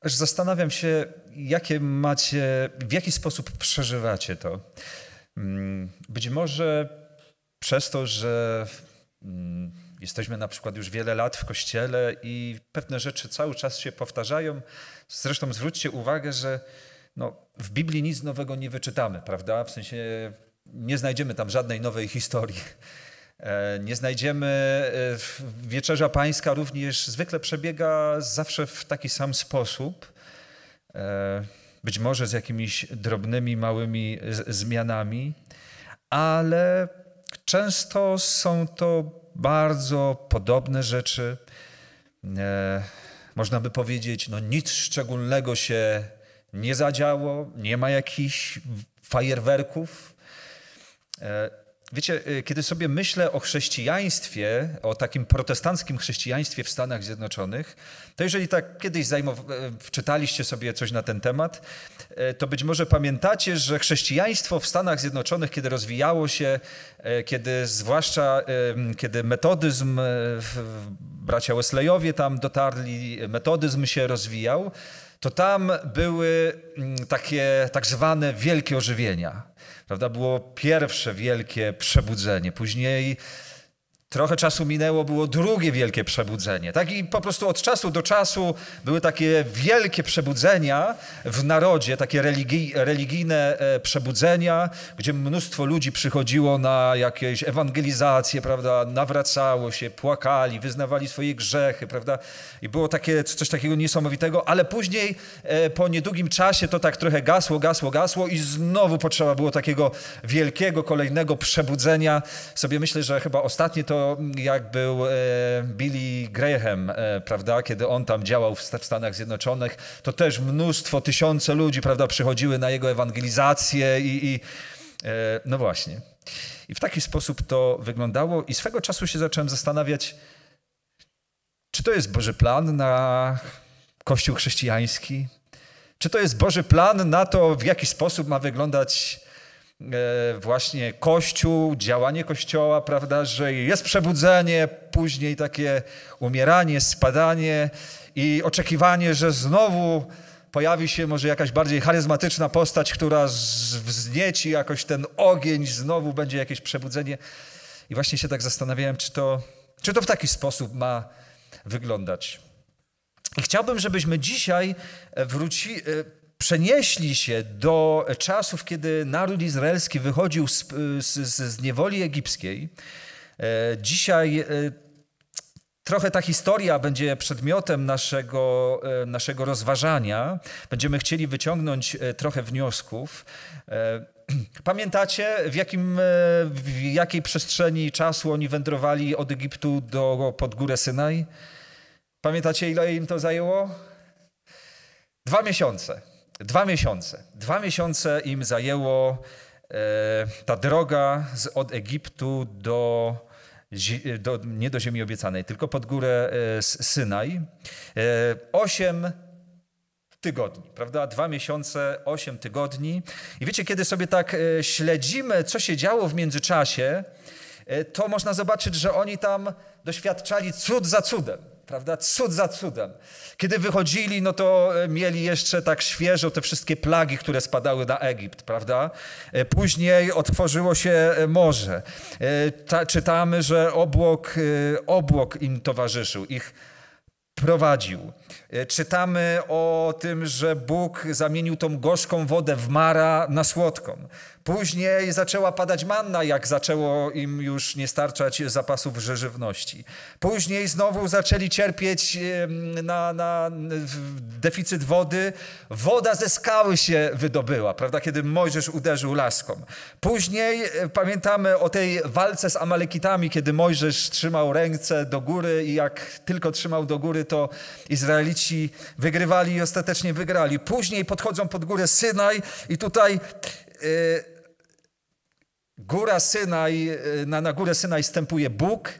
aż zastanawiam się, jakie macie, w jaki sposób przeżywacie to. Mm, być może przez to, że mm, jesteśmy na przykład już wiele lat w kościele i pewne rzeczy cały czas się powtarzają. Zresztą zwróćcie uwagę, że no, w Biblii nic nowego nie wyczytamy, prawda? W sensie nie znajdziemy tam żadnej nowej historii. E, nie znajdziemy, e, wieczerza pańska również zwykle przebiega zawsze w taki sam sposób, e, być może z jakimiś drobnymi, małymi zmianami, ale często są to bardzo podobne rzeczy. Można by powiedzieć, no nic szczególnego się nie zadziało, nie ma jakichś fajerwerków. Wiecie, y, kiedy sobie myślę o chrześcijaństwie, o takim protestanckim chrześcijaństwie w Stanach Zjednoczonych, to jeżeli tak kiedyś y, czytaliście sobie coś na ten temat, y, to być może pamiętacie, że chrześcijaństwo w Stanach Zjednoczonych, kiedy rozwijało się, kiedy zwłaszcza kiedy metodyzm, bracia Wesleyowie tam dotarli, metodyzm się rozwijał, to tam były mm, takie tak zwane wielkie ożywienia. Prawda? Było pierwsze wielkie przebudzenie. Później Trochę czasu minęło, było drugie wielkie przebudzenie. Tak i po prostu od czasu do czasu były takie wielkie przebudzenia w narodzie, takie religijne e, przebudzenia, gdzie mnóstwo ludzi przychodziło na jakieś ewangelizacje, prawda, nawracało się, płakali, wyznawali swoje grzechy, prawda. I było takie, coś takiego niesamowitego, ale później e, po niedługim czasie to tak trochę gasło, gasło, gasło i znowu potrzeba było takiego wielkiego, kolejnego przebudzenia. Sobie myślę, że chyba ostatnie to to jak był e, Billy Graham, e, prawda, kiedy on tam działał w Stanach Zjednoczonych, to też mnóstwo, tysiące ludzi, prawda, przychodziły na jego ewangelizację i, i e, no właśnie. I w taki sposób to wyglądało i swego czasu się zacząłem zastanawiać, czy to jest Boży plan na Kościół chrześcijański? Czy to jest Boży plan na to, w jaki sposób ma wyglądać E, właśnie Kościół, działanie Kościoła, prawda, że jest przebudzenie, później takie umieranie, spadanie i oczekiwanie, że znowu pojawi się może jakaś bardziej charyzmatyczna postać, która wznieci jakoś ten ogień, znowu będzie jakieś przebudzenie. I właśnie się tak zastanawiałem, czy to, czy to w taki sposób ma wyglądać. I chciałbym, żebyśmy dzisiaj wróci, e, przenieśli się do czasów, kiedy naród izraelski wychodził z, z, z niewoli egipskiej. E, dzisiaj e, Trochę ta historia będzie przedmiotem naszego, e, naszego rozważania. Będziemy chcieli wyciągnąć trochę wniosków. Pamiętacie, w, jakim, w jakiej przestrzeni czasu oni wędrowali od Egiptu do, pod górę Synaj? Pamiętacie, ile im to zajęło? Dwa miesiące dwa miesiące. Dwa miesiące im zajęło e, ta droga z, od Egiptu do, do, nie do ziemi obiecanej, tylko pod górę e, Synaj. E, osiem tygodni, prawda? Dwa miesiące, osiem tygodni. I wiecie, kiedy sobie tak śledzimy, co się działo w międzyczasie, to można zobaczyć, że oni tam doświadczali cud za cudem prawda? Cud za cudem. Kiedy wychodzili, no to e, mieli jeszcze tak świeżo te wszystkie plagi, które spadały na Egipt, prawda? E, później otworzyło się e, morze. Ta, czytamy, że obłok, obłok im towarzyszył, ich prowadził. Czytamy o tym, że Bóg zamienił tą gorzką wodę w mara na słodką. Później zaczęła padać manna, jak zaczęło im już nie starczać zapasów żywności. Później znowu zaczęli cierpieć na, na deficyt wody. Woda ze skały się wydobyła, prawda, kiedy Mojżesz uderzył laską. Później e, pamiętamy o tej walce z Amalekitami, kiedy Mojżesz trzymał ręce do góry i jak tylko trzymał do góry, to Izraelici wygrywali i ostatecznie wygrali. Później podchodzą pod górę Synaj i tutaj... Yy, Góra Synaj, e, na, na górę Synaj stępuje Bóg,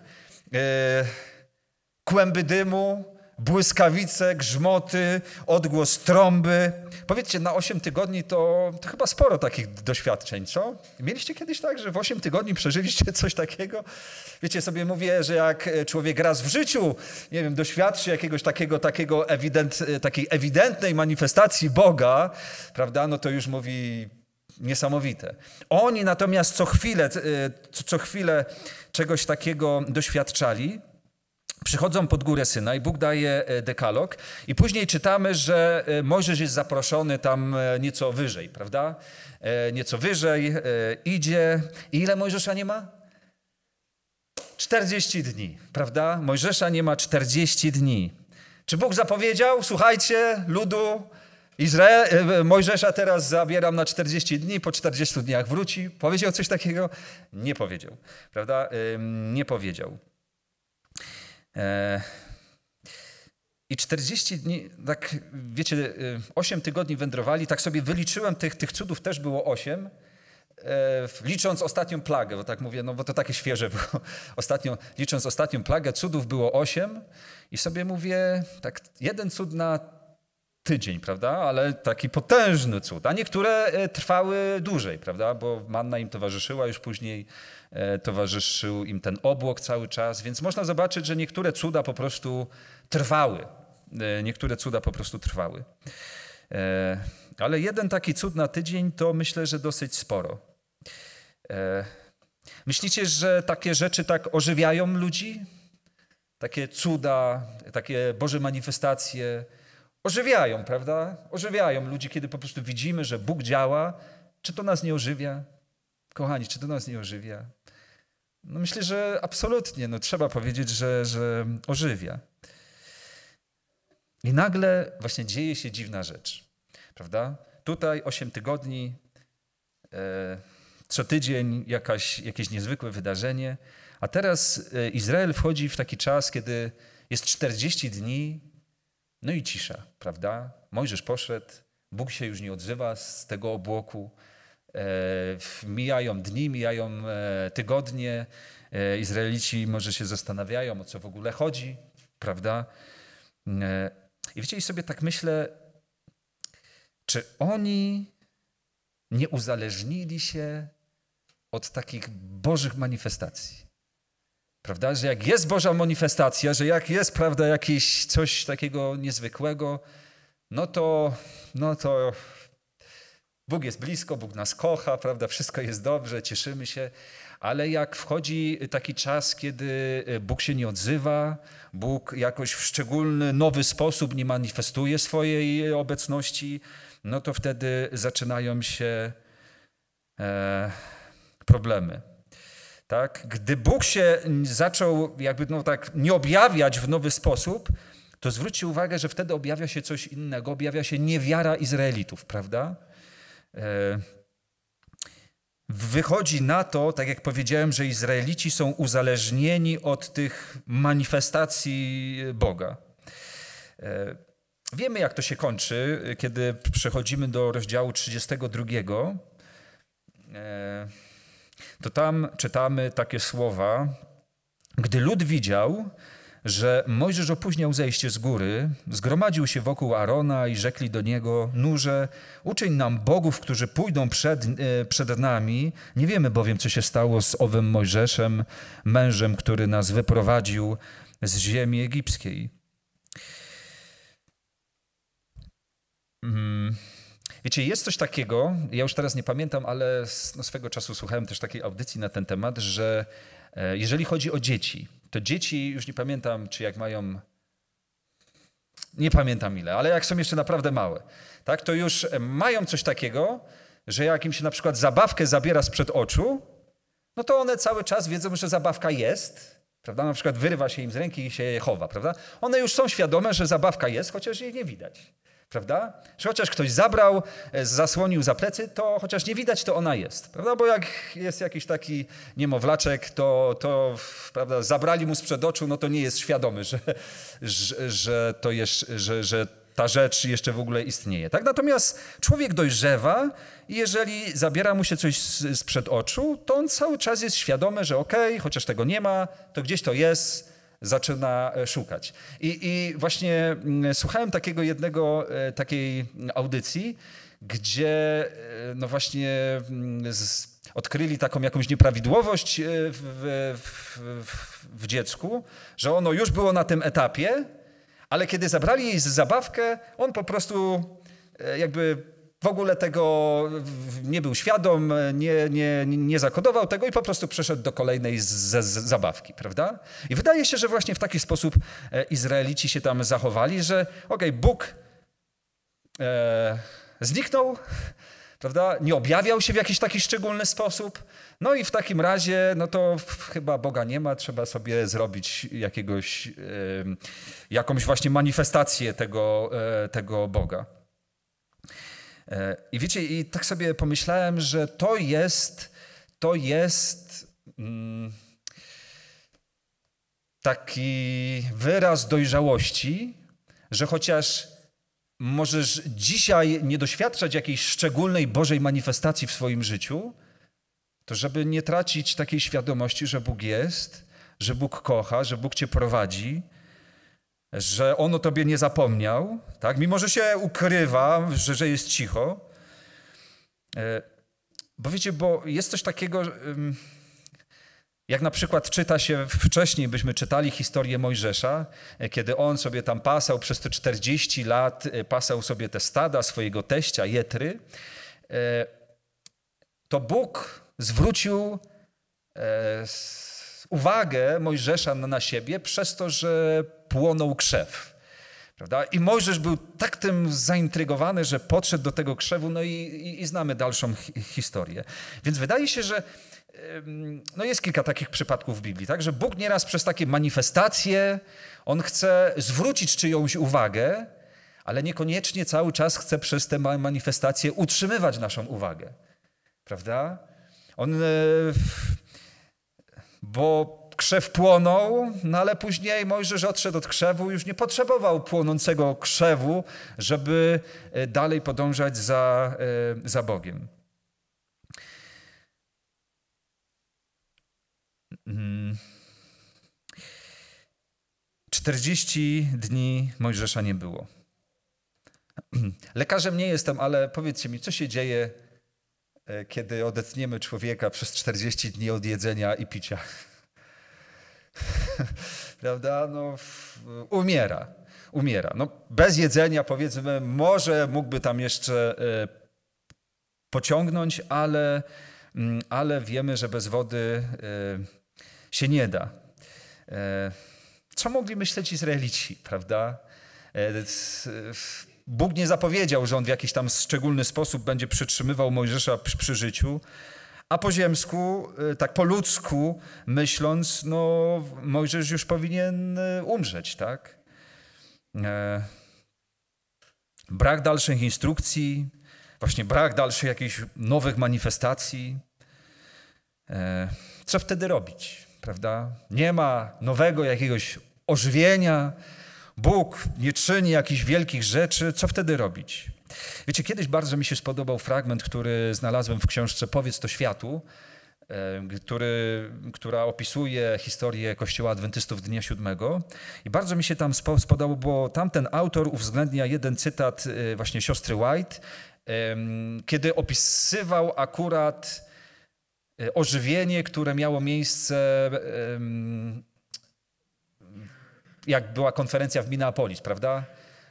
e, kłęby dymu, błyskawice, grzmoty, odgłos trąby. Powiedzcie, na 8 tygodni to, to chyba sporo takich doświadczeń, co? Mieliście kiedyś tak, że w 8 tygodni przeżyliście coś takiego? Wiecie, sobie mówię, że jak e, człowiek raz w życiu, nie wiem, doświadczy jakiegoś takiego, takiego ewident, takiej ewidentnej manifestacji Boga, prawda, no to już mówi, niesamowite. Oni natomiast co chwilę, e, co chwilę czegoś takiego doświadczali. Przychodzą pod górę syna i Bóg daje e, dekalog, i później czytamy, że e, Mojżesz jest zaproszony tam nieco wyżej, prawda? Nieco wyżej idzie. I ile Mojżesza nie ma? 40 dni, prawda? Mojżesza nie ma 40 dni. Czy Bóg zapowiedział, słuchajcie, ludu, Izrael, e, Mojżesza teraz zabieram na 40 dni, po 40 dniach wróci. Powiedział coś takiego? Nie powiedział, prawda? Nie powiedział. E, I 40 dni, tak wiecie, 8 y, tygodni wędrowali, tak sobie wyliczyłem, tych, tych cudów też było 8 e, licząc ostatnią plagę, bo tak mówię, no bo to takie świeże było. Ostatnio, licząc ostatnią plagę, cudów było osiem i sobie mówię, tak jeden cud na tydzień, prawda? Ale taki potężny cud. A niektóre e, trwały dłużej, prawda? Bo manna im towarzyszyła, już później e, towarzyszył im ten obłok cały czas, więc można zobaczyć, że niektóre cuda po prostu trwały. E, niektóre cuda po prostu trwały. Ale jeden taki cud na tydzień to myślę, że dosyć sporo. Myślicie, że takie rzeczy tak ożywiają ludzi? Takie cuda, takie Boże manifestacje, ożywiają, prawda? Ożywiają ludzi, kiedy po prostu widzimy, że Bóg działa. Czy to nas nie ożywia? Kochani, czy to nas nie ożywia? No myślę, że absolutnie. No trzeba powiedzieć, że, że ożywia. I nagle właśnie dzieje się dziwna rzecz, prawda? Tutaj 8 tygodni, e, co tydzień jakaś, jakieś niezwykłe wydarzenie, a teraz e, Izrael wchodzi w taki czas, kiedy jest 40 dni no i cisza, prawda? Mojżesz poszedł, Bóg się już nie odzywa z tego obłoku. E, mijają dni, mijają e, tygodnie. E, Izraelici może się zastanawiają, o co w ogóle chodzi, prawda? E, I wiecie, sobie tak myślę, czy oni nie uzależnili się od takich bożych manifestacji? Prawda, że jak jest Boża manifestacja, że jak jest, prawda, jakieś coś takiego niezwykłego, no to, no to Bóg jest blisko, Bóg nas kocha, prawda, wszystko jest dobrze, cieszymy się, ale jak wchodzi taki czas, kiedy e, Bóg się nie odzywa, Bóg jakoś w szczególny, nowy sposób nie manifestuje swojej obecności, no to wtedy zaczynają się e, problemy. Tak? Gdy Bóg się zaczął jakby no tak nie objawiać w nowy sposób, to zwróćcie uwagę, że wtedy objawia się coś innego, objawia się niewiara Izraelitów, prawda? E, wychodzi na to, tak jak powiedziałem, że Izraelici są uzależnieni od tych manifestacji Boga. E, wiemy, jak to się kończy, kiedy przechodzimy do rozdziału 32 to tam czytamy takie słowa: Gdy lud widział, że Mojżesz opóźniał zejście z góry, zgromadził się wokół Arona i rzekli do niego: Nurze, uczyń nam bogów, którzy pójdą przed, e, przed nami. Nie wiemy bowiem, co się stało z owym Mojżeszem, mężem, który nas wyprowadził z ziemi egipskiej. Mm. Wiecie, jest coś takiego, ja już teraz nie pamiętam, ale no swego czasu słuchałem też takiej audycji na ten temat, że e, jeżeli chodzi o dzieci, to dzieci, już nie pamiętam, czy jak mają nie pamiętam ile, ale jak są jeszcze naprawdę małe, tak, to już e, mają coś takiego, że jak im się na przykład zabawkę zabiera sprzed oczu, no to one cały czas wiedzą, że zabawka jest, prawda? Na przykład wyrywa się im z ręki i się je chowa, prawda? One już są świadome, że zabawka jest, chociaż jej nie widać. Prawda? Że chociaż ktoś zabrał, e, zasłonił za plecy, to chociaż nie widać, to ona jest. Prawda? Bo jak jest jakiś taki niemowlaczek, to, to prawda, zabrali mu sprzed oczu, no to nie jest świadomy, że, że, że to jest, że, że ta rzecz jeszcze w ogóle istnieje. Tak? Natomiast człowiek dojrzewa i jeżeli zabiera mu się coś sprzed oczu, to on cały czas jest świadomy, że okej, okay, chociaż tego nie ma, to gdzieś to jest, zaczyna e, szukać. I, i właśnie mm, słuchałem takiego jednego, e, takiej audycji, gdzie e, no właśnie mm, z, odkryli taką jakąś nieprawidłowość w, w, w, w dziecku, że ono już było na tym etapie, ale kiedy zabrali jej zabawkę, on po prostu jakby w ogóle tego nie był świadom, nie, nie, nie zakodował tego i po prostu przeszedł do kolejnej z, z, zabawki, prawda? I wydaje się, że właśnie w taki sposób e, Izraelici się tam zachowali, że okej, okay, Bóg e, zniknął, prawda? Nie objawiał się w jakiś taki szczególny sposób. No i w takim razie, no to chyba Boga nie ma, trzeba sobie zrobić jakiegoś, e, jakąś właśnie manifestację tego, e, tego Boga. E, I wiecie, i tak sobie pomyślałem, że to jest, to jest mm, taki wyraz dojrzałości, że chociaż możesz dzisiaj nie doświadczać jakiejś szczególnej Bożej manifestacji w swoim życiu, to żeby nie tracić takiej świadomości, że Bóg jest, że Bóg kocha, że Bóg cię prowadzi, że on o tobie nie zapomniał, tak? mimo że się ukrywa, że, że jest cicho. E, bo wiecie, bo jest coś takiego, jak na przykład czyta się, wcześniej byśmy czytali historię Mojżesza, e, kiedy on sobie tam pasał przez te 40 lat, e, pasał sobie te stada swojego teścia, Jetry, to Bóg zwrócił uwagę Mojżesza na siebie przez to, że płonął krzew. Prawda? I Mojżesz był tak tym zaintrygowany, że podszedł do tego krzewu, no i, i, i znamy dalszą hi historię. Więc wydaje się, że no jest kilka takich przypadków w Biblii, tak? że Bóg nieraz przez takie manifestacje, on chce zwrócić czyjąś uwagę, ale niekoniecznie cały czas chce przez te manifestacje utrzymywać naszą uwagę. Prawda? On, e, bo krzew płonął, no ale później Mojżesz odszedł od krzewu, już nie potrzebował płonącego krzewu, żeby e, dalej podążać za, e, za Bogiem. Hmm. 40 dni Mojżesza nie było. Lekarzem nie jestem, ale powiedzcie mi, co się dzieje, e, kiedy odetniemy człowieka przez 40 dni od jedzenia i picia? prawda, no, umiera. Umiera. No, bez jedzenia, powiedzmy, może mógłby tam jeszcze e, pociągnąć, ale, mm, ale wiemy, że bez wody e, się nie da. E, co mogli myśleć Izraelici, prawda? Bóg nie zapowiedział, że on w jakiś tam szczególny sposób będzie przytrzymywał Mojżesza przy życiu, a po ziemsku, y, tak po ludzku myśląc, no Mojżesz już powinien y, umrzeć, tak? E, brak dalszych instrukcji, właśnie brak dalszych jakichś nowych manifestacji. E, co wtedy robić, prawda? Nie ma nowego jakiegoś ożywienia, Bóg nie czyni jakichś wielkich rzeczy, co wtedy robić? Wiecie, kiedyś bardzo mi się spodobał fragment, który znalazłem w książce Powiedz to światu, który, która opisuje historię Kościoła Adwentystów Dnia Siódmego. I bardzo mi się tam spodobało, bo tamten autor uwzględnia jeden cytat y, właśnie siostry White, kiedy opisywał akurat y, ożywienie, które miało miejsce jak była konferencja w Minneapolis, prawda?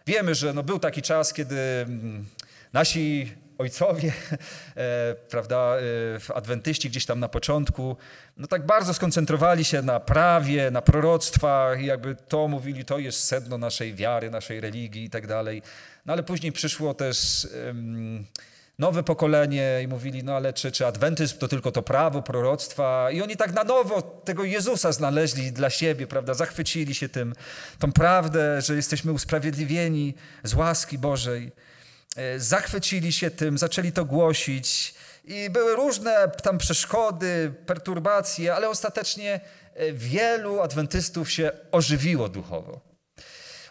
Wiemy, że no był taki czas, kiedy mm, nasi ojcowie, e, prawda, e, adwentyści gdzieś tam na początku, no tak bardzo skoncentrowali się na prawie, na proroctwach i jakby to mówili, to jest sedno naszej wiary, naszej religii i tak dalej. No ale później przyszło też... E, nowe pokolenie i mówili, no ale czy, czy adwentyzm to tylko to prawo, proroctwa? I oni tak na nowo tego Jezusa znaleźli dla siebie, prawda? Zachwycili się tym, tą prawdę, że jesteśmy usprawiedliwieni z łaski Bożej. E, zachwycili się tym, zaczęli to głosić i były różne tam przeszkody, perturbacje, ale ostatecznie e, wielu adwentystów się ożywiło duchowo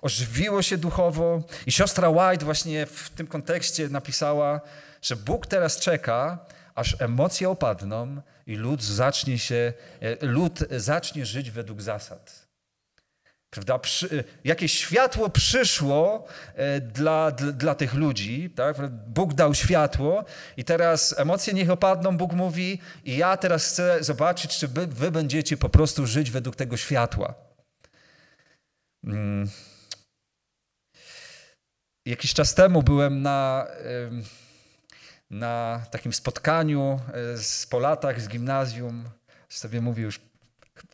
ożywiło się duchowo. I siostra White właśnie w tym kontekście napisała, że Bóg teraz czeka, aż emocje opadną i lud zacznie się, e, lud zacznie żyć według zasad. Prawda? Przy, jakieś światło przyszło e, dla, dla, dla tych ludzi. Tak? Bóg dał światło i teraz emocje niech opadną. Bóg mówi i ja teraz chcę zobaczyć, czy wy, wy będziecie po prostu żyć według tego światła. Hmm. Jakiś czas temu byłem na na takim spotkaniu e, z, po latach z gimnazjum. Sobie mówi już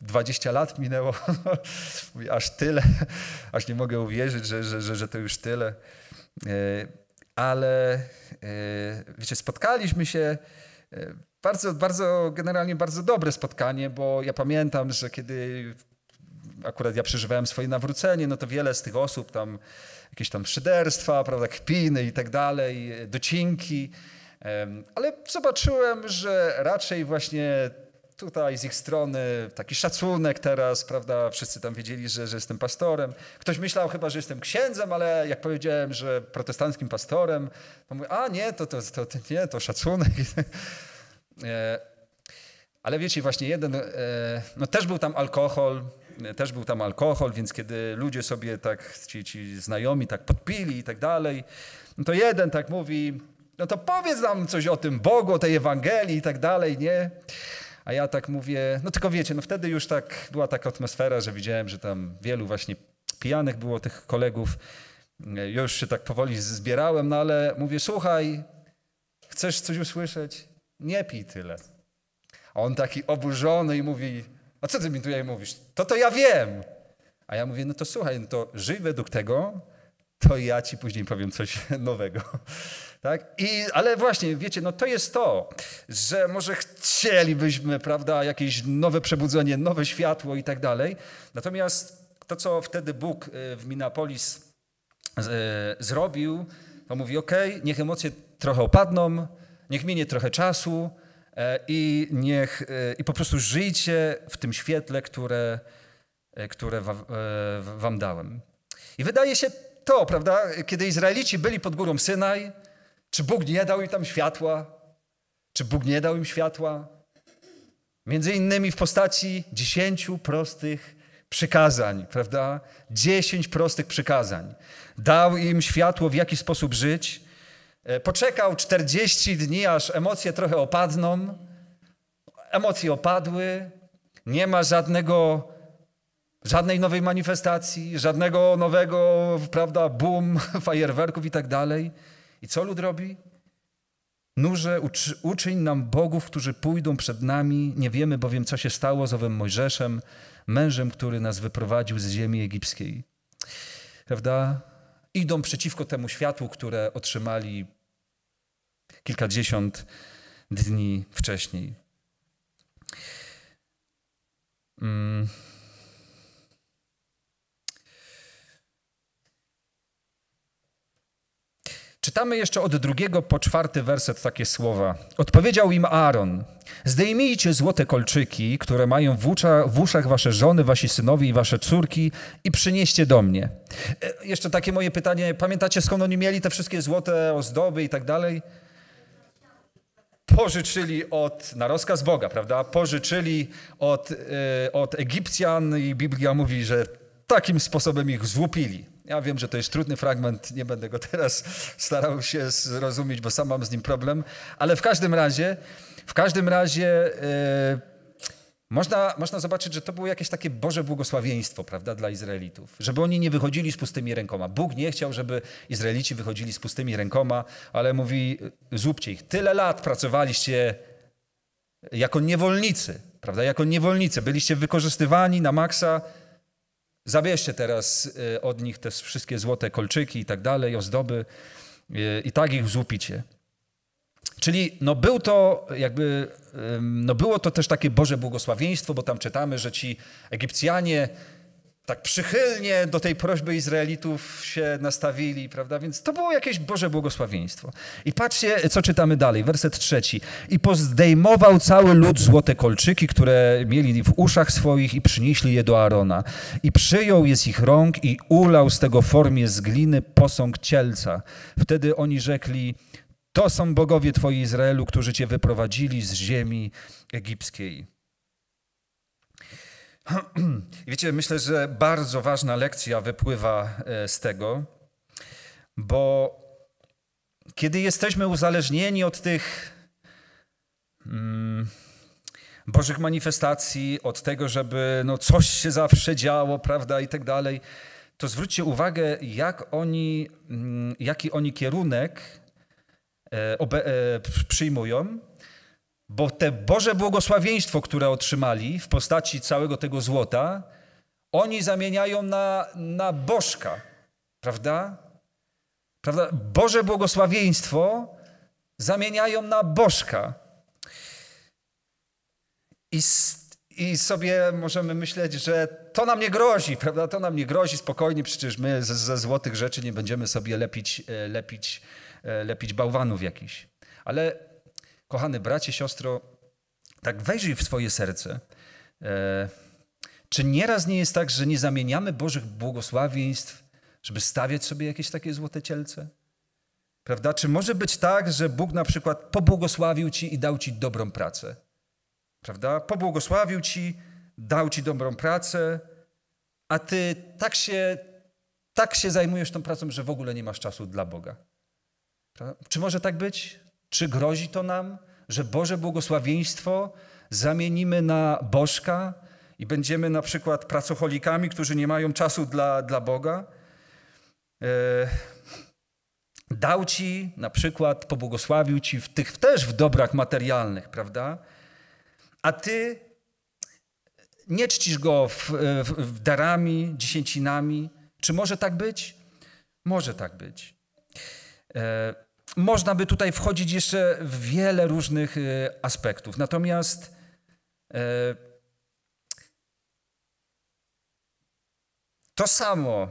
20 lat minęło. aż tyle, aż nie mogę uwierzyć, że, że, że, że to już tyle. E, ale e, wiecie, spotkaliśmy się. Bardzo, bardzo, generalnie bardzo dobre spotkanie, bo ja pamiętam, że kiedy akurat ja przeżywałem swoje nawrócenie, no to wiele z tych osób tam, jakieś tam szyderstwa, prawda, kpiny i tak dalej, docinki. Ale zobaczyłem, że raczej właśnie tutaj z ich strony taki szacunek teraz, prawda? Wszyscy tam wiedzieli, że, że jestem pastorem. Ktoś myślał chyba, że jestem księdzem, ale jak powiedziałem, że protestanckim pastorem, to mówię, a nie, to, to, to, to nie, to szacunek. E, ale wiecie, właśnie jeden, e, no też był tam alkohol, e, też był tam alkohol, więc kiedy ludzie sobie tak, ci, ci znajomi tak podpili i tak dalej, no to jeden tak mówi, no to powiedz nam coś o tym Bogu, o tej Ewangelii i tak dalej, nie? A ja tak mówię, no tylko wiecie, no wtedy już tak była taka atmosfera, że widziałem, że tam wielu właśnie pijanych było tych kolegów. Ja już się tak powoli zbierałem, no ale mówię, słuchaj, chcesz coś usłyszeć? Nie pij tyle. A on taki oburzony i mówi, a co ty mi tutaj mówisz? To to ja wiem. A ja mówię, no to słuchaj, no to żyj według tego, to ja ci później powiem coś nowego. Tak? I, ale właśnie, wiecie, no to jest to, że może chcielibyśmy, prawda, jakieś nowe przebudzenie, nowe światło i tak dalej. Natomiast to, co wtedy Bóg y, w Minneapolis y, zrobił, to mówi, ok, niech emocje trochę opadną, niech minie trochę czasu e, i, niech, y, i po prostu żyjcie w tym świetle, które, e, które e, wam dałem. I wydaje się to, prawda? Kiedy Izraelici byli pod górą Synaj, czy Bóg nie dał im tam światła? Czy Bóg nie dał im światła? Między innymi w postaci dziesięciu prostych przykazań, prawda? Dziesięć prostych przykazań. Dał im światło, w jaki sposób żyć. E, poczekał 40 dni, aż emocje trochę opadną. Emocje opadły. Nie ma żadnego Żadnej nowej manifestacji, żadnego nowego, prawda, boom, fajerwerków i tak dalej. I co lud robi? Nurze, uczy, uczyń nam bogów, którzy pójdą przed nami. Nie wiemy bowiem, co się stało z owym Mojżeszem, mężem, który nas wyprowadził z ziemi egipskiej. Prawda? Idą przeciwko temu światłu, które otrzymali kilkadziesiąt dni wcześniej. Mm. Czytamy jeszcze od drugiego po czwarty werset takie słowa. Odpowiedział im Aaron: Zdejmijcie złote kolczyki, które mają w, ucza, w uszach wasze żony, wasi synowie i wasze córki, i przynieście do mnie. E, jeszcze takie moje pytanie: pamiętacie skąd oni mieli te wszystkie złote ozdoby i tak dalej? pożyczyli od, na rozkaz Boga, prawda? Pożyczyli od, yy, od Egipcjan i Biblia mówi, że takim sposobem ich złupili. Ja wiem, że to jest trudny fragment, nie będę go teraz starał się zrozumieć, bo sam mam z nim problem, ale w każdym razie, w każdym razie yy, można, można zobaczyć, że to było jakieś takie Boże błogosławieństwo, prawda, dla Izraelitów, żeby oni nie wychodzili z pustymi rękoma. Bóg nie chciał, żeby Izraelici wychodzili z pustymi rękoma, ale mówi, złupcie ich. Tyle lat pracowaliście jako niewolnicy, prawda, jako niewolnicy, byliście wykorzystywani na maksa, Zabierzcie teraz y, od nich te wszystkie złote kolczyki i tak dalej, ozdoby y, i tak ich złupicie. Czyli no był to jakby, no było to też takie Boże błogosławieństwo, bo tam czytamy, że ci Egipcjanie tak przychylnie do tej prośby Izraelitów się nastawili, prawda? Więc to było jakieś Boże błogosławieństwo. I patrzcie, co czytamy dalej, werset trzeci. I pozdejmował cały lud złote kolczyki, które mieli w uszach swoich i przynieśli je do Arona. I przyjął je z ich rąk i ulał z tego formie z gliny posąg cielca. Wtedy oni rzekli, to są bogowie twoi Izraelu, którzy cię wyprowadzili z ziemi egipskiej. wiecie, myślę, że bardzo ważna lekcja wypływa e, z tego, bo kiedy jesteśmy uzależnieni od tych mm, Bożych manifestacji, od tego, żeby no, coś się zawsze działo, prawda, i tak dalej, to zwróćcie uwagę, jak oni, mm, jaki oni kierunek e, e, przyjmują bo te Boże błogosławieństwo, które otrzymali w postaci całego tego złota, oni zamieniają na, na bożka, prawda? prawda? Boże błogosławieństwo zamieniają na bożka. I, I sobie możemy myśleć, że to nam nie grozi, prawda? To nam nie grozi, spokojnie, przecież my ze, ze złotych rzeczy nie będziemy sobie lepić, e, lepić, e, lepić bałwanów jakichś. Ale kochany bracie, siostro, tak wejrzyj w swoje serce. E, czy nieraz nie jest tak, że nie zamieniamy Bożych błogosławieństw, żeby stawiać sobie jakieś takie złote cielce? Prawda? Czy może być tak, że Bóg na przykład pobłogosławił ci i dał ci dobrą pracę? Prawda? Pobłogosławił ci, dał ci dobrą pracę, a ty tak się, tak się zajmujesz tą pracą, że w ogóle nie masz czasu dla Boga. Prawda? Czy może tak być? Czy grozi to nam, że Boże błogosławieństwo zamienimy na bożka i będziemy na przykład pracocholikami, którzy nie mają czasu dla, dla Boga? Yy, dał ci, na przykład pobłogosławił ci w tych też w dobrach materialnych, prawda? A ty nie czcisz go w, w, w darami, dziesięcinami. Czy może tak być? Może tak być. Yy, można by tutaj wchodzić jeszcze w wiele różnych e, aspektów. Natomiast e, to samo,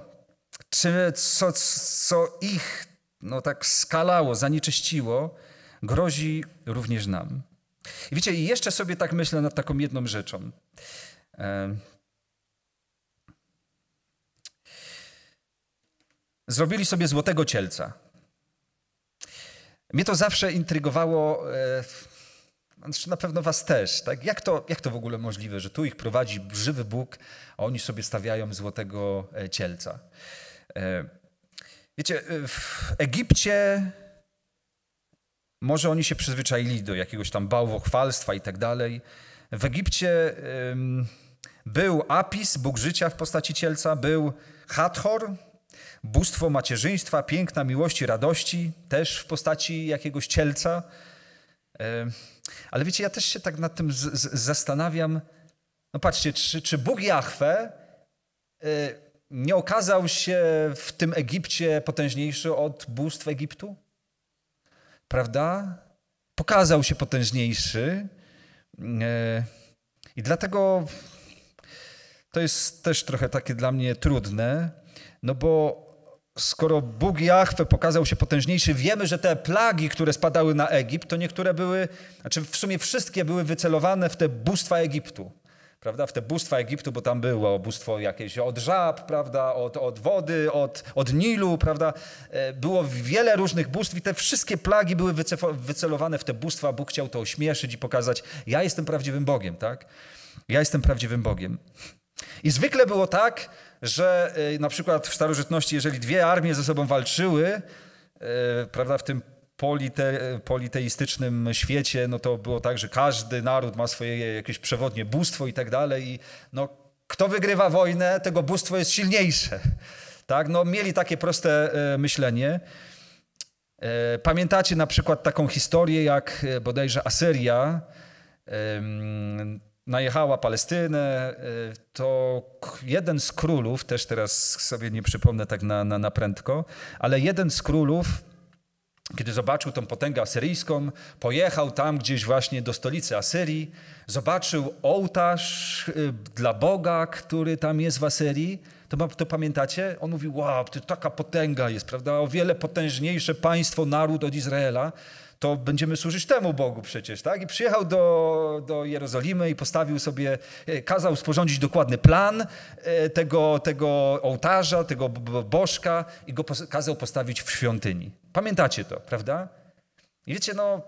co, co ich no, tak skalało, zanieczyściło, grozi również nam. I wiecie, jeszcze sobie tak myślę nad taką jedną rzeczą. E, zrobili sobie złotego cielca. Mnie to zawsze intrygowało, e, znaczy na pewno was też, tak? jak, to, jak to w ogóle możliwe, że tu ich prowadzi żywy Bóg, a oni sobie stawiają złotego e, cielca. E, wiecie, w Egipcie może oni się przyzwyczaili do jakiegoś tam bałwochwalstwa i tak dalej. W Egipcie był Apis, Bóg życia w postaci cielca, był Hathor, bóstwo macierzyństwa, piękna miłości, radości, też w postaci jakiegoś cielca. Ale wiecie, ja też się tak nad tym zastanawiam. No patrzcie, czy, czy Bóg Jahwe e, nie okazał się w tym Egipcie potężniejszy od bóstw Egiptu? Prawda? Pokazał się potężniejszy. E, I dlatego to jest też trochę takie dla mnie trudne, no bo skoro Bóg Jahwe pokazał się potężniejszy, wiemy, że te plagi, które spadały na Egipt, to niektóre były, znaczy w sumie wszystkie były wycelowane w te bóstwa Egiptu. Prawda? W te bóstwa Egiptu, bo tam było bóstwo jakieś od żab, prawda? Od, od wody, od, od Nilu. Prawda? E, było wiele różnych bóstw i te wszystkie plagi były wycelowane w te bóstwa. Bóg chciał to ośmieszyć i pokazać, ja jestem prawdziwym Bogiem. Tak? Ja jestem prawdziwym Bogiem. I zwykle było tak, że y, na przykład w starożytności, jeżeli dwie armie ze sobą walczyły, y, prawda, w tym polite, politeistycznym świecie, no to było tak, że każdy naród ma swoje jakieś przewodnie bóstwo i tak dalej. I no, kto wygrywa wojnę, tego bóstwo jest silniejsze. Tak? No, mieli takie proste y, myślenie. Pamiętacie na przykład taką historię, jak bodajże Asyria najechała Palestynę, y, to jeden z królów, też teraz sobie nie przypomnę tak na, na, na prędko, ale jeden z królów, kiedy zobaczył tą potęgę asyryjską, pojechał tam gdzieś właśnie do stolicy Asyrii, zobaczył ołtarz y, dla Boga, który tam jest w Asyrii, to, to, pamiętacie? On mówi, wow, to taka potęga jest, prawda? O wiele potężniejsze państwo, naród od Izraela to będziemy służyć temu Bogu przecież, tak? I przyjechał do, do Jerozolimy i postawił sobie, e, kazał sporządzić dokładny plan e, tego, tego ołtarza, tego bożka i go kazał postawić w świątyni. Pamiętacie to, prawda? I wiecie, no,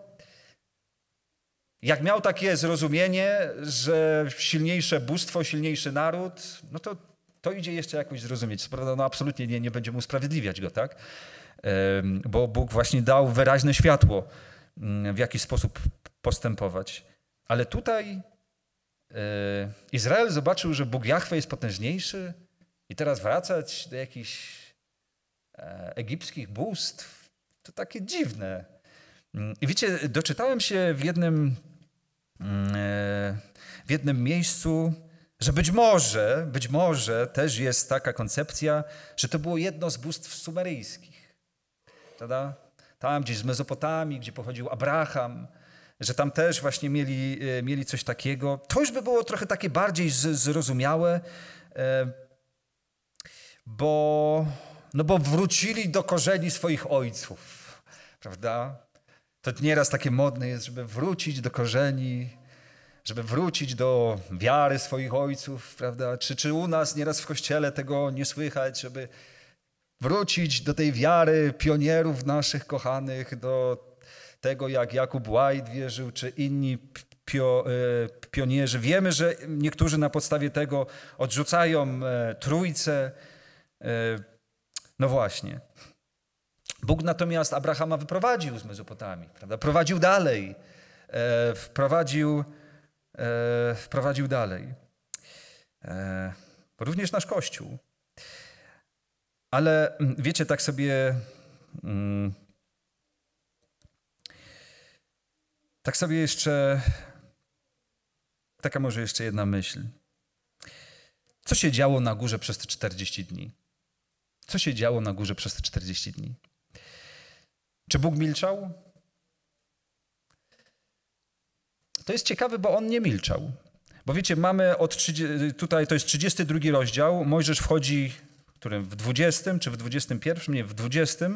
jak miał takie zrozumienie, że silniejsze bóstwo, silniejszy naród, no to to idzie jeszcze jakoś zrozumieć. Prawda? No absolutnie nie, nie będziemy usprawiedliwiać go, tak? bo Bóg właśnie dał wyraźne światło, mm, w jaki sposób postępować. Ale tutaj e, Izrael zobaczył, że Bóg Jahwe jest potężniejszy i teraz wracać do jakichś e, egipskich bóstw, to takie dziwne. Mm, I wiecie, doczytałem się w jednym, mm, e, w jednym miejscu, że być może, być może też jest taka koncepcja, że to było jedno z bóstw sumeryjskich prawda? Tam gdzieś z Mezopotamii, gdzie pochodził Abraham, że tam też właśnie mieli, e, mieli coś takiego. To już by było trochę takie bardziej zrozumiałe, e, bo, no bo wrócili do korzeni swoich ojców, prawda? To nieraz takie modne jest, żeby wrócić do korzeni, żeby wrócić do wiary swoich ojców, prawda? Czy, czy u nas nieraz w kościele tego nie słychać, żeby wrócić do tej wiary pionierów naszych kochanych, do tego jak Jakub White wierzył, czy inni pio, e, pionierzy. Wiemy, że niektórzy na podstawie tego odrzucają e, trójce e, No właśnie. Bóg natomiast Abrahama wyprowadził z Mezopotamii, prawda? prowadził dalej, wprowadził, wprowadził dalej. Również nasz Kościół ale mm, wiecie, tak sobie. Mm, tak sobie jeszcze. Taka może jeszcze jedna myśl. Co się działo na górze przez te 40 dni? Co się działo na górze przez te 40 dni? Czy Bóg milczał? To jest ciekawe, bo on nie milczał. Bo wiecie, mamy od 30, tutaj to jest 32 rozdział. Mojżesz wchodzi którym w 20 czy w 21, nie, w 20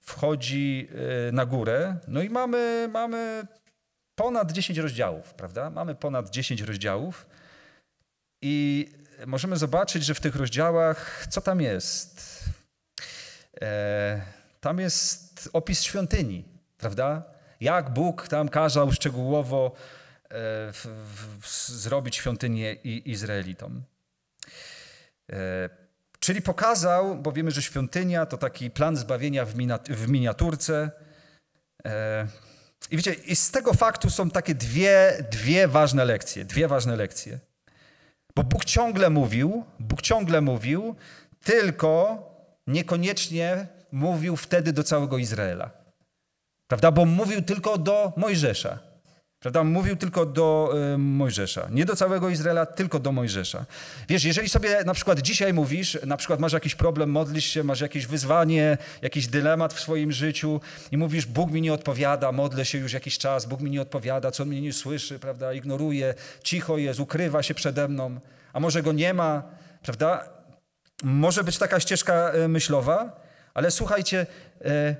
wchodzi y, na górę. No i mamy, mamy ponad 10 rozdziałów, prawda? Mamy ponad 10 rozdziałów i możemy zobaczyć, że w tych rozdziałach, co tam jest? E, tam jest opis świątyni, prawda? Jak Bóg tam kazał szczegółowo e, w, w, zrobić świątynię i Izraelitom. E, Czyli pokazał, bo wiemy, że świątynia to taki plan zbawienia w, miniaturce. E, I wiecie, i z tego faktu są takie dwie, dwie ważne lekcje, dwie ważne lekcje. Bo Bóg ciągle mówił, Bóg ciągle mówił, tylko niekoniecznie mówił wtedy do całego Izraela. Prawda? Bo mówił tylko do Mojżesza. Prawda? Mówił tylko do y, Mojżesza. Nie do całego Izraela, tylko do Mojżesza. Wiesz, jeżeli sobie na przykład dzisiaj mówisz, na przykład masz jakiś problem, modlisz się, masz jakieś wyzwanie, jakiś dylemat w swoim życiu i mówisz, Bóg mi nie odpowiada, modlę się już jakiś czas, Bóg mi nie odpowiada, co on mnie nie słyszy, prawda? Ignoruje, cicho jest, ukrywa się przede mną, a może go nie ma, prawda? Może być taka ścieżka y, myślowa, ale słuchajcie, y,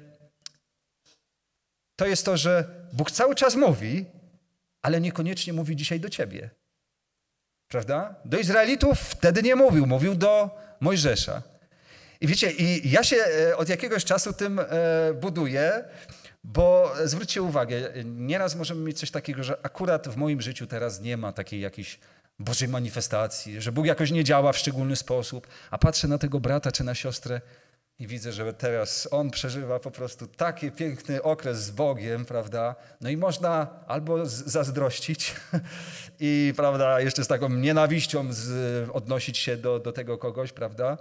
to jest to, że Bóg cały czas mówi, ale niekoniecznie mówi dzisiaj do ciebie. Prawda? Do Izraelitów wtedy nie mówił, mówił do Mojżesza. I wiecie, i ja się e, od jakiegoś czasu tym e, buduję, bo zwróćcie uwagę, nieraz możemy mieć coś takiego, że akurat w moim życiu teraz nie ma takiej jakiejś Bożej manifestacji, że Bóg jakoś nie działa w szczególny sposób, a patrzę na tego brata czy na siostrę i widzę, że teraz on przeżywa po prostu taki piękny okres z Bogiem, prawda? No i można albo zazdrościć i, prawda, jeszcze z taką nienawiścią z, odnosić się do, do tego kogoś, prawda?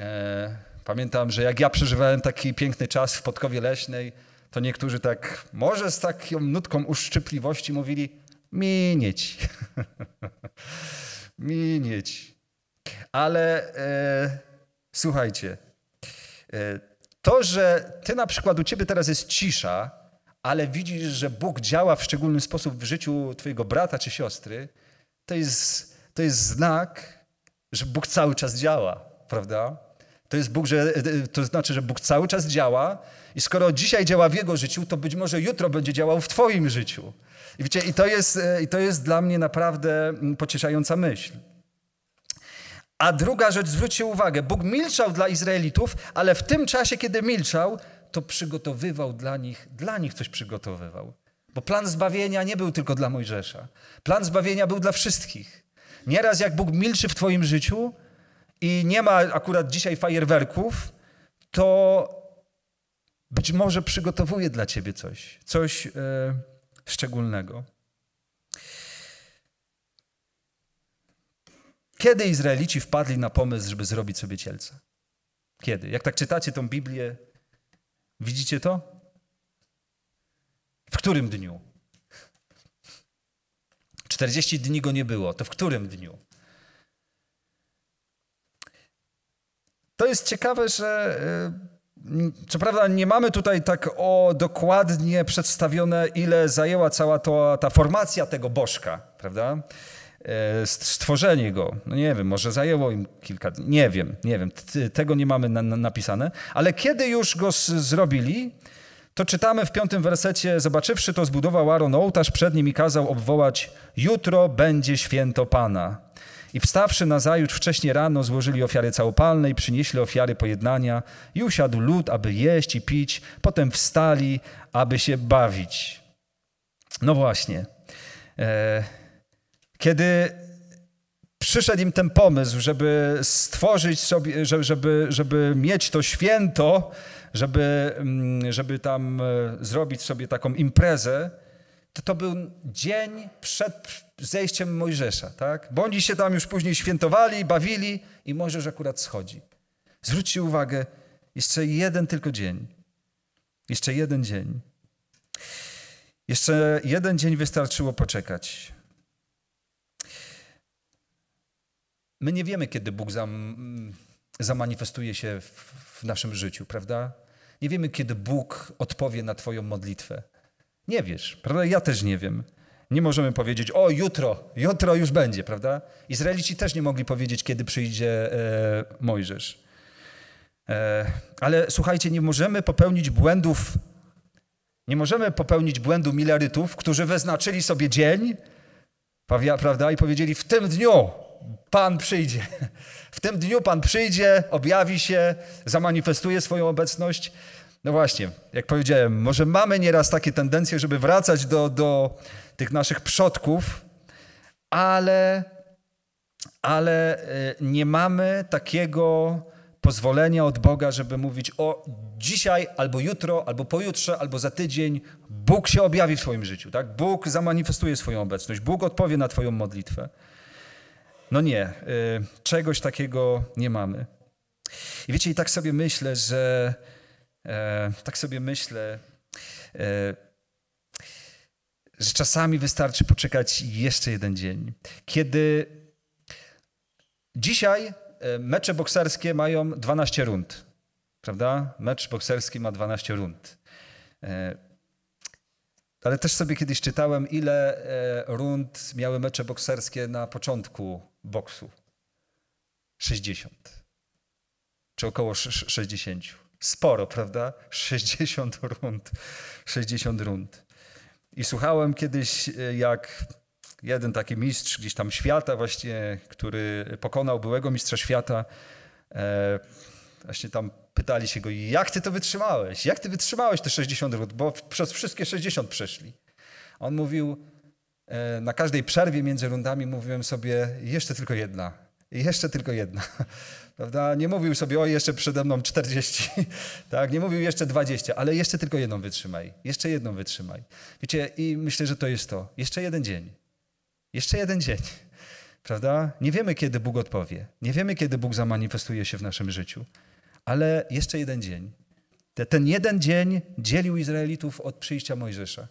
E, pamiętam, że jak ja przeżywałem taki piękny czas w Podkowie Leśnej, to niektórzy tak, może z taką nutką uszczypliwości mówili, minieć, minieć. Ale e, słuchajcie, E, to, że ty na przykład u ciebie teraz jest cisza, ale widzisz, że Bóg działa w szczególny sposób w życiu twojego brata czy siostry, to jest, to jest znak, że Bóg cały czas działa, prawda? To jest Bóg, że, e, e, to znaczy, że Bóg cały czas działa i skoro dzisiaj działa w jego życiu, to być może jutro będzie działał w twoim życiu. I, wiecie, i, to, jest, i to jest dla mnie naprawdę mm, pocieszająca myśl. A druga rzecz, zwróćcie uwagę, Bóg milczał dla Izraelitów, ale w tym czasie, kiedy milczał, to przygotowywał dla nich, dla nich coś przygotowywał. Bo plan zbawienia nie był tylko dla Mojżesza. Plan zbawienia był dla wszystkich. Nieraz jak Bóg milczy w twoim życiu i nie ma akurat dzisiaj fajerwerków, to być może przygotowuje dla ciebie coś, coś yy, szczególnego. Kiedy Izraelici wpadli na pomysł, żeby zrobić sobie cielce? Kiedy? Jak tak czytacie tą Biblię, widzicie to? W którym dniu? 40 dni go nie było. To w którym dniu? To jest ciekawe, że y, co prawda nie mamy tutaj tak o dokładnie przedstawione, ile zajęła cała to, ta formacja tego bożka, prawda? E, stworzenie go. No nie wiem, może zajęło im kilka dni, nie wiem, nie wiem, tego nie mamy na, na napisane, ale kiedy już go zrobili, to czytamy w piątym wersecie, zobaczywszy to, zbudował Aaron ołtarz przed nim i kazał obwołać, jutro będzie święto Pana. I wstawszy na zajutrz wcześnie rano, złożyli ofiary całopalne i przynieśli ofiary pojednania i usiadł lud, aby jeść i pić, potem wstali, aby się bawić. No właśnie. E, kiedy przyszedł im ten pomysł, żeby stworzyć sobie, żeby, żeby mieć to święto, żeby, mm, żeby tam e, zrobić sobie taką imprezę, to to był dzień przed zejściem Mojżesza, tak? Bo oni się tam już później świętowali, bawili i Mojżesz akurat schodzi. Zwróćcie uwagę, jeszcze jeden tylko dzień. Jeszcze jeden dzień. Jeszcze jeden dzień wystarczyło poczekać. My nie wiemy, kiedy Bóg zam, zamanifestuje się w, w naszym życiu, prawda? Nie wiemy, kiedy Bóg odpowie na Twoją modlitwę. Nie wiesz, prawda? Ja też nie wiem. Nie możemy powiedzieć, o jutro, jutro już będzie, prawda? Izraelici też nie mogli powiedzieć, kiedy przyjdzie e, Mojżesz. E, ale słuchajcie, nie możemy popełnić błędów, nie możemy popełnić błędu milerytów, którzy wyznaczyli sobie dzień, prawda, i powiedzieli, w tym dniu Pan przyjdzie. W tym dniu Pan przyjdzie, objawi się, zamanifestuje swoją obecność. No właśnie, jak powiedziałem, może mamy nieraz takie tendencje, żeby wracać do, do tych naszych przodków, ale, ale e, nie mamy takiego pozwolenia od Boga, żeby mówić o dzisiaj, albo jutro, albo pojutrze, albo za tydzień. Bóg się objawi w Twoim życiu, tak? Bóg zamanifestuje swoją obecność, Bóg odpowie na Twoją modlitwę. No nie, y, czegoś takiego nie mamy. I wiecie, i tak sobie myślę, że e, tak sobie myślę, e, że czasami wystarczy poczekać jeszcze jeden dzień. Kiedy dzisiaj e, mecze bokserskie mają 12 rund, prawda? Mecz bokserski ma 12 rund. Ale też sobie kiedyś czytałem, ile e, rund miały mecze bokserskie na początku boksu. 60. Czy około 60. Sporo, prawda? 60 rund. 60 rund. I słuchałem kiedyś, e, jak jeden taki mistrz gdzieś tam świata właśnie, który pokonał byłego mistrza świata, e, właśnie tam Pytali się go, jak ty to wytrzymałeś? Jak ty wytrzymałeś te 60 rund? Bo przez wszystkie 60 przeszli. On mówił, e, na każdej przerwie między rundami mówiłem sobie, jeszcze tylko jedna, jeszcze tylko jedna. Prawda? Nie mówił sobie, o jeszcze przede mną 40, tak? nie mówił jeszcze 20, ale jeszcze tylko jedną wytrzymaj, jeszcze jedną wytrzymaj. Wiecie, i myślę, że to jest to. Jeszcze jeden dzień, jeszcze jeden dzień. Prawda? Nie wiemy, kiedy Bóg odpowie. Nie wiemy, kiedy Bóg zamanifestuje się w naszym życiu ale jeszcze jeden dzień. Ten jeden dzień dzielił Izraelitów od przyjścia Mojżesza.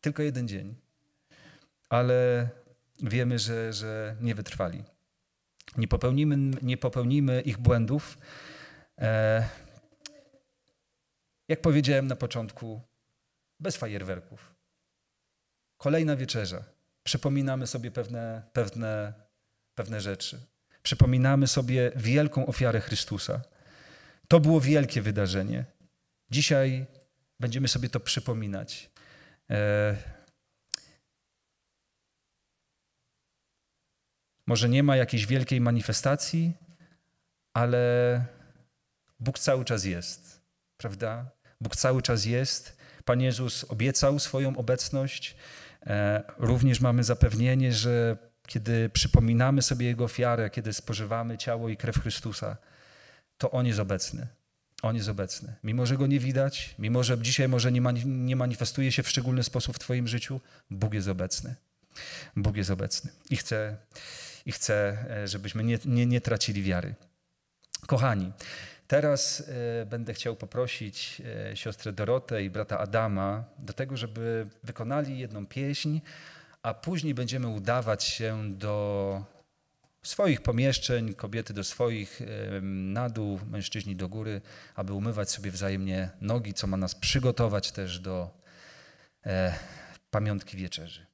Tylko jeden dzień. Ale wiemy, że, że nie wytrwali. Nie popełnimy, nie popełnimy ich błędów. E, jak powiedziałem na początku, bez fajerwerków. Kolejna wieczerza. Przypominamy sobie pewne, pewne, pewne rzeczy. Przypominamy sobie wielką ofiarę Chrystusa. To było wielkie wydarzenie. Dzisiaj będziemy sobie to przypominać. E, może nie ma jakiejś wielkiej manifestacji, ale Bóg cały czas jest, prawda? Bóg cały czas jest. Pan Jezus obiecał swoją obecność. E, również mamy zapewnienie, że kiedy przypominamy sobie Jego ofiarę, kiedy spożywamy ciało i krew Chrystusa, to On jest obecny. On jest obecny. Mimo, że Go nie widać, mimo, że dzisiaj może nie, nie manifestuje się w szczególny sposób w Twoim życiu, Bóg jest obecny. Bóg jest obecny i chce, i chcę, e, żebyśmy nie, nie, nie tracili wiary. Kochani, teraz e, będę chciał poprosić e, siostrę Dorotę i brata Adama do tego, żeby wykonali jedną pieśń, a później będziemy udawać się do swoich pomieszczeń, kobiety do swoich, na dół, mężczyźni do góry, aby umywać sobie wzajemnie nogi, co ma nas przygotować też do e, pamiątki wieczerzy.